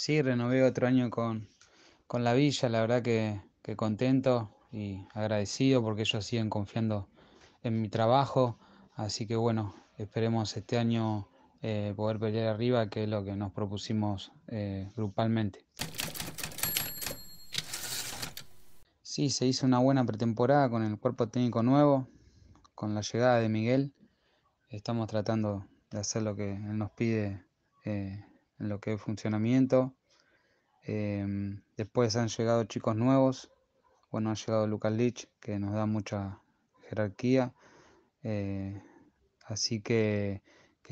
Sí, renové otro año con, con la villa, la verdad que, contento y agradecido porque ellos siguen confiando en mi trabajo, así que bueno, esperemos este año eh, poder pelear arriba, que es lo que nos propusimos eh, grupalmente. Sí, se hizo una buena pretemporada con el cuerpo técnico nuevo, con la llegada de Miguel. Estamos tratando de hacer lo que él nos pide eh, en lo que es funcionamiento. Em, después han llegado chicos nuevos. Bueno, ha llegado Lucas Lich, que nos da mucha jerarquía. Eh, así que,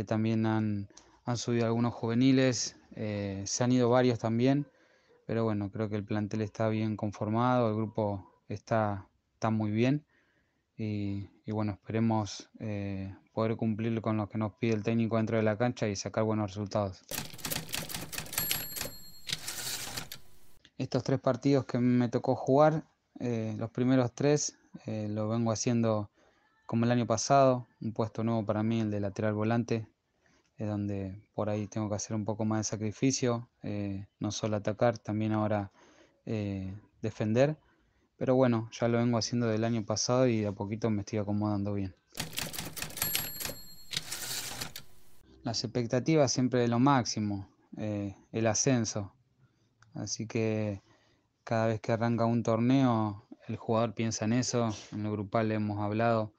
también han, subido algunos juveniles. Eh, se han ido varios también. Pero bueno, creo que el plantel está bien conformado, el grupo está, está muy bien. y bueno, esperemos eh, poder cumplir con lo que nos pide el técnico dentro de la cancha y sacar buenos resultados. Estos tres partidos que me tocó jugar, eh, los primeros tres, eh, lo vengo haciendo como el año pasado, un puesto nuevo para mí, el de lateral volante, Es donde por ahí tengo que hacer un poco más de sacrificio, eh, no solo atacar, también ahora defender. Pero bueno, ya lo vengo haciendo del año pasado y de a poquito me estoy acomodando bien. Las expectativas siempre de lo máximo, el ascenso, Así que cada vez que arranca un torneo, el jugador piensa en eso, en lo grupal le hemos hablado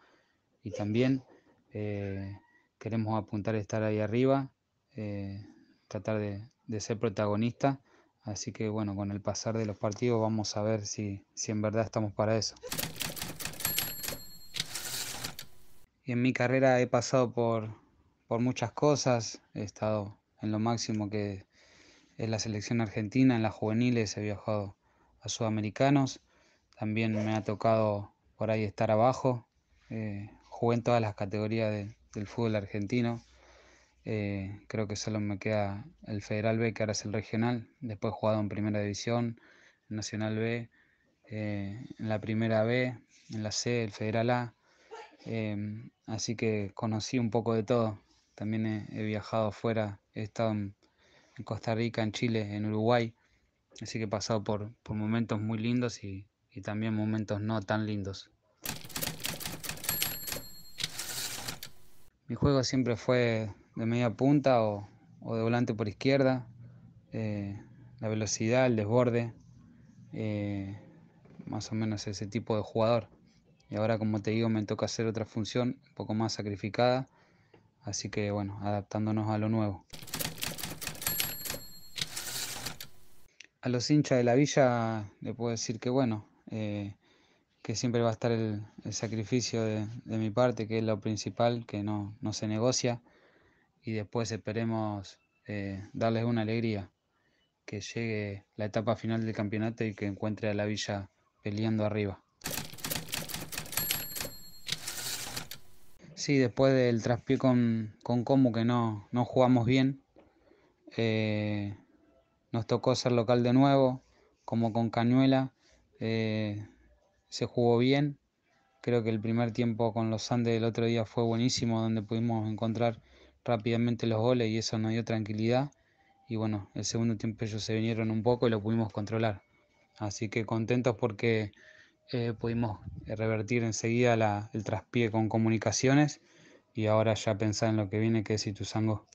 y también eh, queremos apuntar a estar ahí arriba, eh, tratar de, ser protagonista. Así que bueno, con el pasar de los partidos vamos a ver si, en verdad estamos para eso. Y en mi carrera he pasado por, por muchas cosas, he estado en lo máximo que, en la selección argentina, en las juveniles, he viajado a sudamericanos, también me ha tocado por ahí estar abajo, eh, jugué en todas las categorías del fútbol argentino, eh, creo que solo me queda el Federal B, que ahora es el regional, después he jugado en Primera División, Nacional B, eh, en la Primera B, en la C, el Federal A, así que conocí un poco de todo, también he, he viajado afuera, he estado en en Costa Rica, en Chile, en Uruguay. Así que he pasado por, momentos muy lindos y, también momentos no tan lindos. Mi juego siempre fue de media punta o, de volante por izquierda, eh, la velocidad, el desborde, eh, más o menos ese tipo de jugador. Y ahora, como te digo, me toca hacer otra función un poco más sacrificada, así que bueno, adaptándonos a lo nuevo. a los hinchas de la villa le puedo decir que bueno, eh, que siempre va a estar el, sacrificio de, mi parte, que es lo principal, que no, no se negocia, y después esperemos eh, darles una alegría, que llegue la etapa final del campeonato y que encuentre a la villa peleando arriba. Sí, después del traspié con, con Como, que no, no jugamos bien. Eh, nos tocó ser local de nuevo, como con Cañuela. Eh, se jugó bien. Creo que el primer tiempo con los Andes del otro día fue buenísimo, donde pudimos encontrar rápidamente los goles y eso nos dio tranquilidad. Y bueno, el segundo tiempo ellos se vinieron un poco y lo pudimos controlar. Así que contentos porque eh, pudimos eh, revertir enseguida el traspié con comunicaciones y ahora ya pensar en lo que viene que es Ituzango.